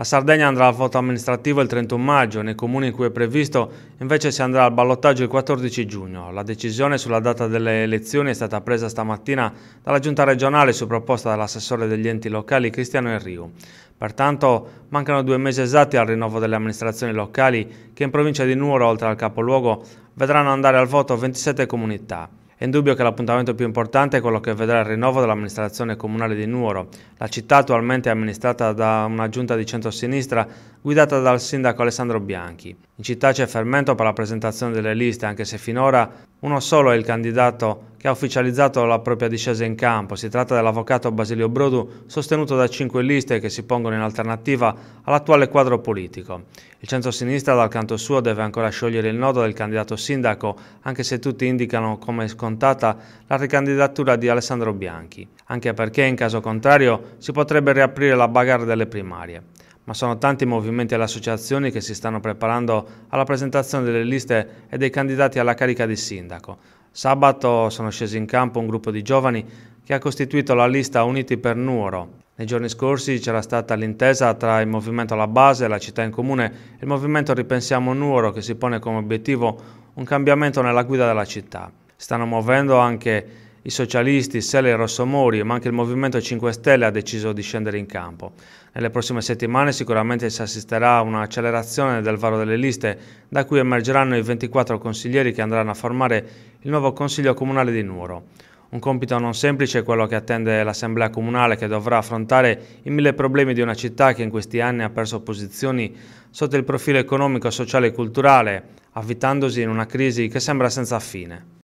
La Sardegna andrà al voto amministrativo il 31 maggio, nei comuni in cui è previsto invece si andrà al ballottaggio il 14 giugno. La decisione sulla data delle elezioni è stata presa stamattina dalla Giunta regionale su proposta dell'assessore degli enti locali Cristiano Enriu. Pertanto mancano due mesi esatti al rinnovo delle amministrazioni locali che in provincia di Nuoro, oltre al capoluogo, vedranno andare al voto 27 comunità. È indubbio che l'appuntamento più importante è quello che vedrà il rinnovo dell'amministrazione comunale di Nuoro. La città attualmente è amministrata da una giunta di centrosinistra guidata dal sindaco Alessandro Bianchi. In città c'è fermento per la presentazione delle liste, anche se finora uno solo è il candidato che ha ufficializzato la propria discesa in campo. Si tratta dell'avvocato Basilio Brodu, sostenuto da cinque liste che si pongono in alternativa all'attuale quadro politico. Il centro-sinistra dal canto suo deve ancora sciogliere il nodo del candidato sindaco, anche se tutti indicano come scontata la ricandidatura di Alessandro Bianchi, anche perché in caso contrario si potrebbe riaprire la bagarre delle primarie ma sono tanti i movimenti e le associazioni che si stanno preparando alla presentazione delle liste e dei candidati alla carica di sindaco. Sabato sono scesi in campo un gruppo di giovani che ha costituito la lista Uniti per Nuoro. Nei giorni scorsi c'era stata l'intesa tra il movimento alla base, la città in comune e il movimento Ripensiamo Nuoro che si pone come obiettivo un cambiamento nella guida della città. Stanno muovendo anche i socialisti, Selle e Rossomori, ma anche il Movimento 5 Stelle ha deciso di scendere in campo. Nelle prossime settimane sicuramente si assisterà a un'accelerazione del varo delle liste, da cui emergeranno i 24 consiglieri che andranno a formare il nuovo Consiglio Comunale di Nuoro. Un compito non semplice è quello che attende l'Assemblea Comunale che dovrà affrontare i mille problemi di una città che in questi anni ha perso posizioni sotto il profilo economico, sociale e culturale, avvitandosi in una crisi che sembra senza fine.